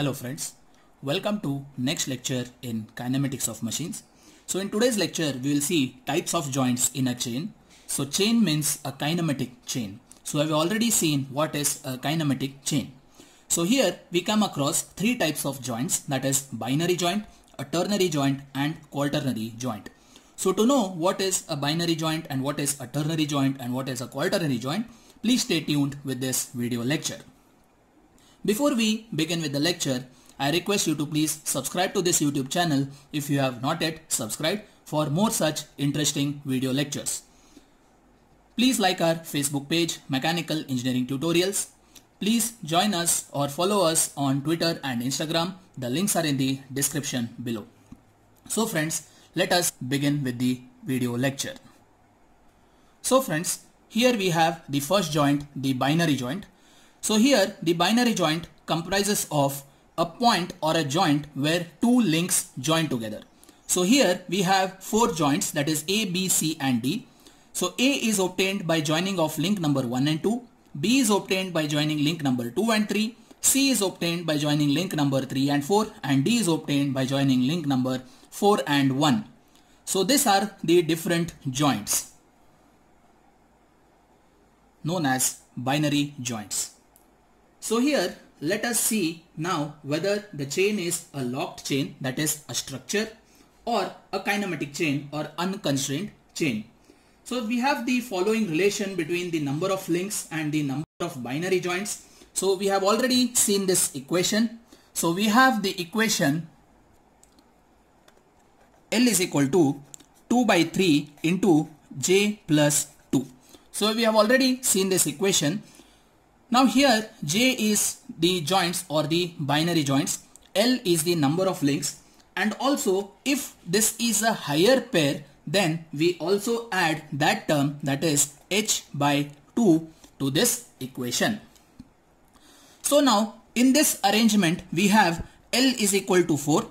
Hello friends, welcome to next lecture in kinematics of machines. So in today's lecture we will see types of joints in a chain. So chain means a kinematic chain. So I've already seen what is a kinematic chain. So here we come across three types of joints that is binary joint, a ternary joint and quaternary joint. So to know what is a binary joint and what is a ternary joint and what is a quaternary joint, please stay tuned with this video lecture. Before we begin with the lecture, I request you to please subscribe to this YouTube channel if you have not yet subscribed for more such interesting video lectures. Please like our Facebook page Mechanical Engineering Tutorials. Please join us or follow us on Twitter and Instagram. The links are in the description below. So friends, let us begin with the video lecture. So friends, here we have the first joint, the binary joint. So here the binary joint comprises of a point or a joint where two links join together. So here we have four joints that is A, B, C and D. So A is obtained by joining of link number 1 and 2, B is obtained by joining link number 2 and 3, C is obtained by joining link number 3 and 4 and D is obtained by joining link number 4 and 1. So these are the different joints known as binary joints. So here let us see now whether the chain is a locked chain that is a structure or a kinematic chain or unconstrained chain. So we have the following relation between the number of links and the number of binary joints. So we have already seen this equation. So we have the equation L is equal to 2 by 3 into J plus 2. So we have already seen this equation now here J is the joints or the binary joints, L is the number of links and also if this is a higher pair then we also add that term that is H by 2 to this equation. So now in this arrangement we have L is equal to 4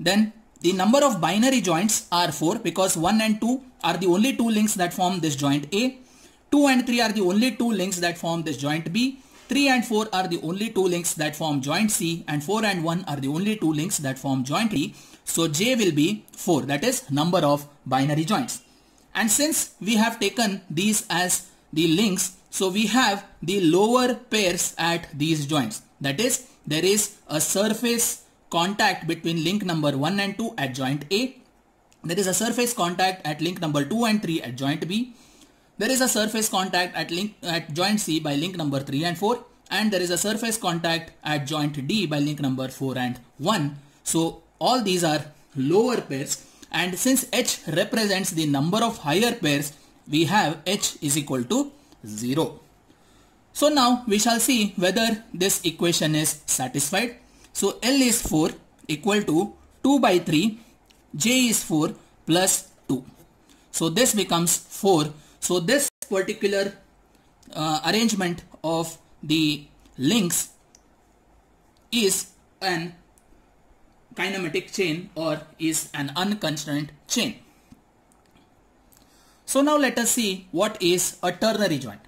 then the number of binary joints are 4 because 1 and 2 are the only two links that form this joint A 2 and 3 are the only two links that form this joint B. 3 and 4 are the only two links that form joint C and 4 and 1 are the only two links that form joint D. So J will be 4 that is number of binary joints. And since we have taken these as the links so we have the lower pairs at these joints that is there is a surface contact between link number 1 and 2 at joint A. There is a surface contact at link number 2 and 3 at joint B. There is a surface contact at link at joint C by link number 3 and 4 and there is a surface contact at joint D by link number 4 and 1. So all these are lower pairs and since H represents the number of higher pairs, we have H is equal to 0. So now we shall see whether this equation is satisfied. So L is 4 equal to 2 by 3, J is 4 plus 2. So this becomes 4 so this particular uh, arrangement of the links is an kinematic chain or is an unconstrained chain. So now let us see what is a ternary joint.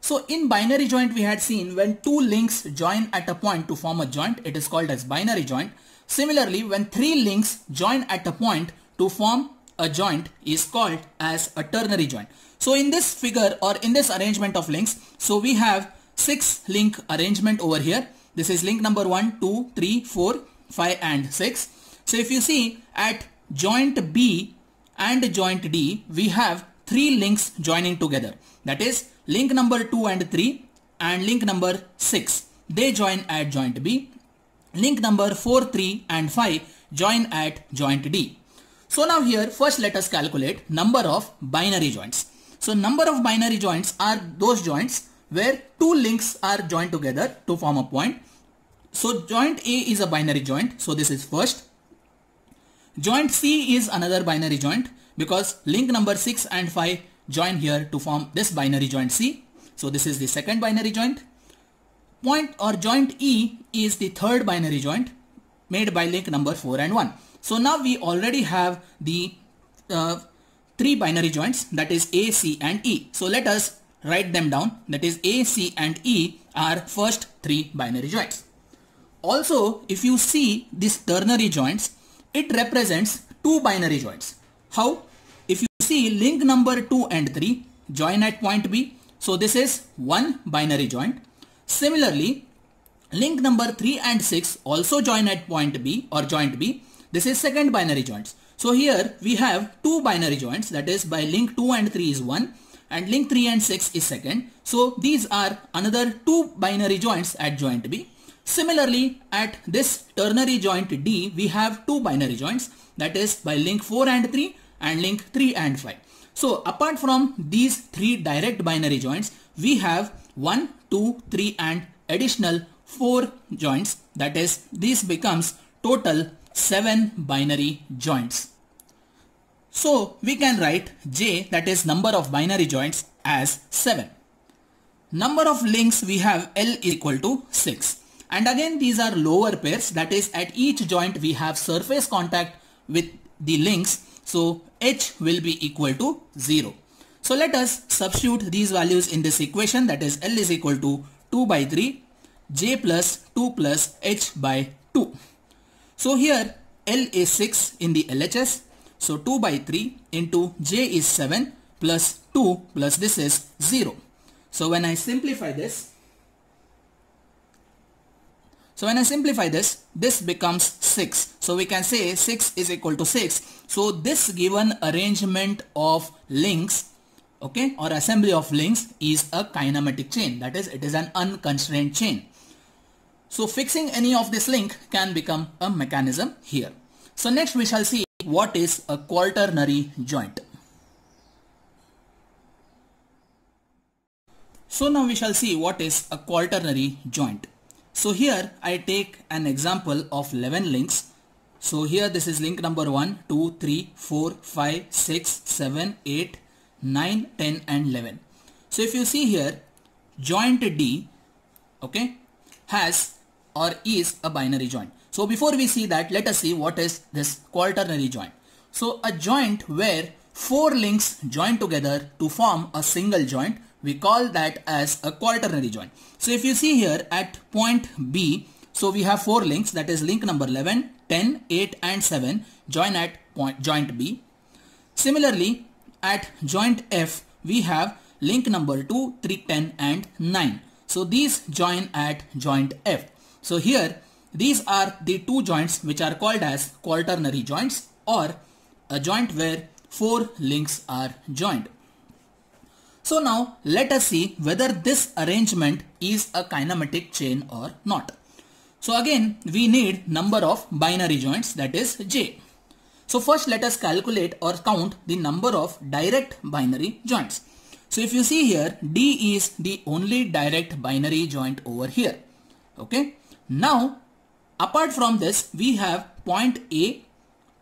So in binary joint we had seen when two links join at a point to form a joint it is called as binary joint. Similarly when three links join at a point to form a joint is called as a ternary joint. So in this figure or in this arrangement of links, so we have six link arrangement over here. This is link number one, two, three, four, five, and 6. So if you see at joint B and joint D, we have three links joining together. That is link number 2 and 3 and link number 6. They join at joint B. Link number 4, 3 and 5 join at joint D. So now here first let us calculate number of binary joints. So number of binary joints are those joints where two links are joined together to form a point. So joint A is a binary joint. So this is first. Joint C is another binary joint because link number 6 and 5 join here to form this binary joint C. So this is the second binary joint. Point or joint E is the third binary joint made by link number 4 and 1. So now we already have the uh, three binary joints that is A, C and E. So let us write them down that is A, C and E are first three binary joints. Also if you see these ternary joints it represents two binary joints. How? If you see link number 2 and 3 join at point B so this is one binary joint. Similarly link number 3 and 6 also join at point B or joint B this is second binary joints. So here we have two binary joints that is by link 2 and 3 is 1 and link 3 and 6 is second. So these are another two binary joints at joint B. Similarly, at this ternary joint D, we have two binary joints that is by link 4 and 3 and link 3 and 5. So apart from these three direct binary joints, we have 1, 2, 3 and additional 4 joints that is this becomes total 7 binary joints. So we can write j that is number of binary joints as 7. Number of links we have L equal to 6. And again these are lower pairs that is at each joint we have surface contact with the links so H will be equal to 0. So let us substitute these values in this equation that is L is equal to 2 by 3 j plus 2 plus h by 2. So here L is 6 in the LHS. So 2 by 3 into J is 7 plus 2 plus this is 0. So when I simplify this, so when I simplify this, this becomes 6. So we can say 6 is equal to 6. So this given arrangement of links, okay, or assembly of links is a kinematic chain. That is, it is an unconstrained chain. So fixing any of this link can become a mechanism here. So next we shall see what is a quaternary joint. So now we shall see what is a quaternary joint. So here I take an example of 11 links. So here this is link number 1, 2, 3, 4, 5, 6, 7, 8, 9, 10 and 11. So if you see here joint D okay has or is a binary joint. So before we see that, let us see what is this quaternary joint. So a joint where four links join together to form a single joint, we call that as a quaternary joint. So if you see here at point B, so we have four links that is link number 11, 10, 8 and 7 join at point, joint B. Similarly, at joint F, we have link number 2, 3, 10 and 9. So these join at joint F. So here these are the two joints which are called as quaternary joints or a joint where four links are joined. So now let us see whether this arrangement is a kinematic chain or not. So again we need number of binary joints that is J. So first let us calculate or count the number of direct binary joints. So if you see here D is the only direct binary joint over here. Okay. Now, apart from this, we have point A,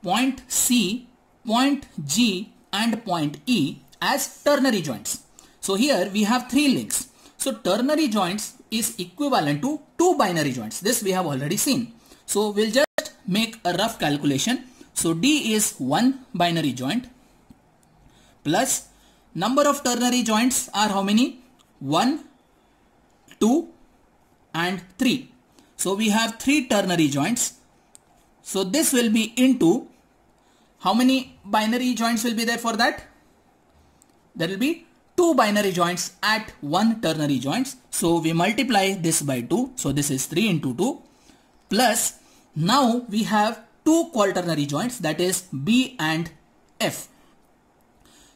point C, point G and point E as ternary joints. So here we have three links. So ternary joints is equivalent to two binary joints. This we have already seen. So we'll just make a rough calculation. So D is one binary joint plus number of ternary joints are how many? 1, 2 and 3. So we have three ternary joints. So this will be into how many binary joints will be there for that? There will be two binary joints at one ternary joints. So we multiply this by two. So this is three into two plus now we have two quaternary joints that is B and F.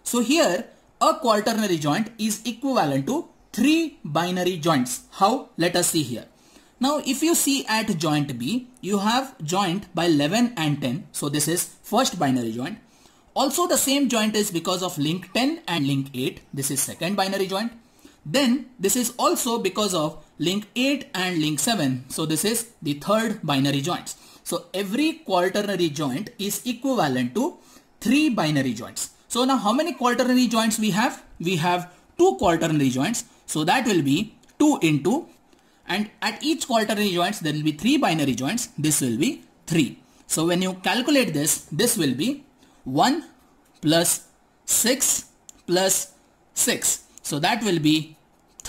So here a quaternary joint is equivalent to three binary joints. How? Let us see here. Now, if you see at joint B, you have joint by 11 and 10. So this is first binary joint. Also the same joint is because of link 10 and link 8. This is second binary joint. Then this is also because of link 8 and link 7. So this is the third binary joints. So every quaternary joint is equivalent to three binary joints. So now how many quaternary joints we have? We have two quaternary joints. So that will be 2 into and at each quaternary joints there will be three binary joints this will be 3 so when you calculate this this will be 1 plus 6 plus 6 so that will be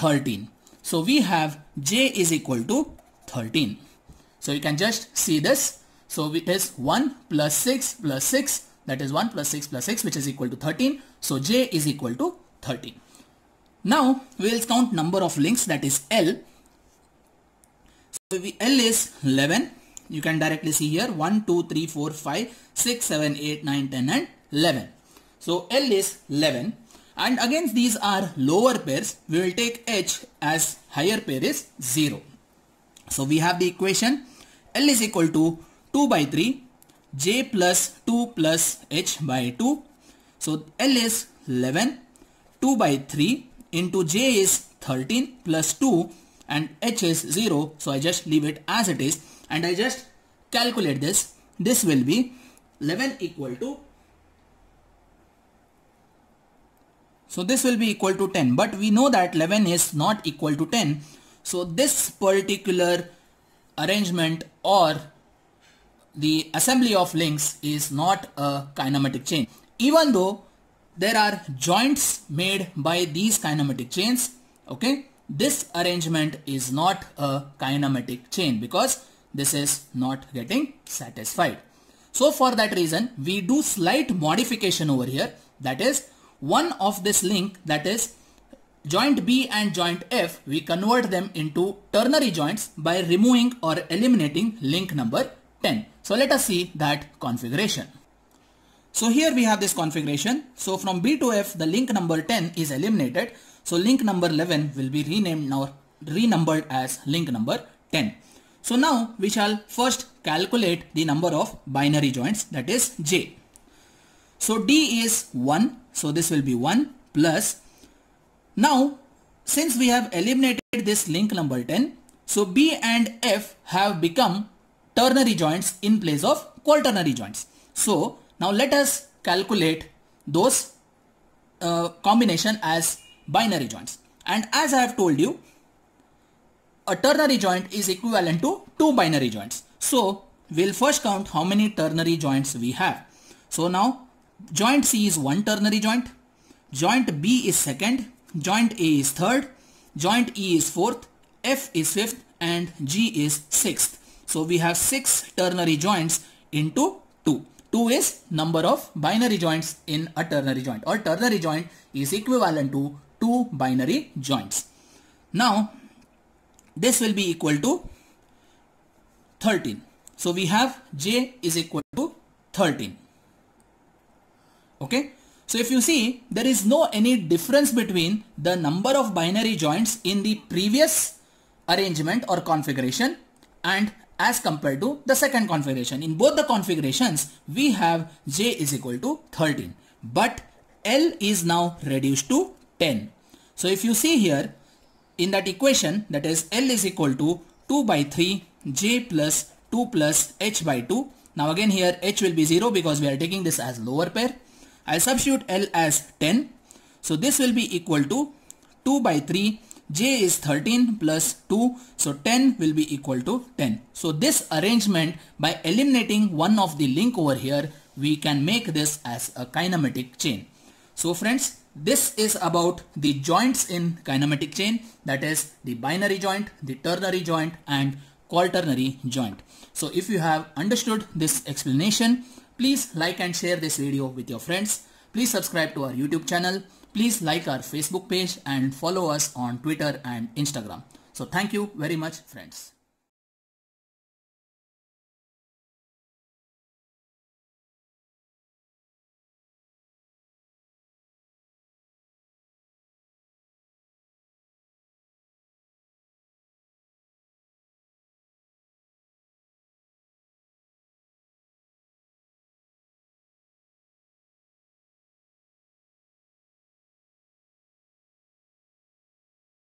13 so we have j is equal to 13 so you can just see this so it is 1 plus 6 plus 6 that is 1 plus 6 plus 6 which is equal to 13 so j is equal to 13 now we will count number of links that is l Maybe L is 11. You can directly see here 1, 2, 3, 4, 5, 6, 7, 8, 9, 10 and 11. So L is 11 and against these are lower pairs we will take H as higher pair is 0. So we have the equation L is equal to 2 by 3 J plus 2 plus H by 2. So L is 11 2 by 3 into J is 13 plus 2 and h is 0 so I just leave it as it is and I just calculate this this will be 11 equal to so this will be equal to 10 but we know that 11 is not equal to 10 so this particular arrangement or the assembly of links is not a kinematic chain even though there are joints made by these kinematic chains okay this arrangement is not a kinematic chain because this is not getting satisfied. So for that reason, we do slight modification over here. That is one of this link that is joint B and joint F, we convert them into ternary joints by removing or eliminating link number 10. So let us see that configuration. So here we have this configuration. So from B to F, the link number 10 is eliminated. So link number 11 will be renamed now renumbered as link number 10. So now we shall first calculate the number of binary joints that is J. So D is 1 so this will be 1 plus now since we have eliminated this link number 10 so B and F have become ternary joints in place of quaternary joints. So now let us calculate those uh, combination as binary joints, And as I have told you, a ternary joint is equivalent to two binary joints. So we'll first count how many ternary joints we have. So now joint C is one ternary joint, joint B is second, joint A is third, joint E is fourth, F is fifth and G is sixth. So we have six ternary joints into two. 2 is number of binary joints in a ternary joint or ternary joint is equivalent to two binary joints. Now this will be equal to 13. So we have J is equal to 13. Okay. So if you see there is no any difference between the number of binary joints in the previous arrangement or configuration and as compared to the second configuration. In both the configurations, we have j is equal to 13, but L is now reduced to 10. So if you see here in that equation that is L is equal to 2 by 3 J plus 2 plus H by 2. Now again here H will be 0 because we are taking this as lower pair. I'll substitute L as 10. So this will be equal to 2 by 3 J is 13 plus 2 so 10 will be equal to 10. So this arrangement by eliminating one of the link over here we can make this as a kinematic chain. So friends this is about the joints in kinematic chain that is the binary joint, the ternary joint and quaternary joint. So if you have understood this explanation, please like and share this video with your friends. Please subscribe to our YouTube channel. Please like our Facebook page and follow us on Twitter and Instagram. So thank you very much friends.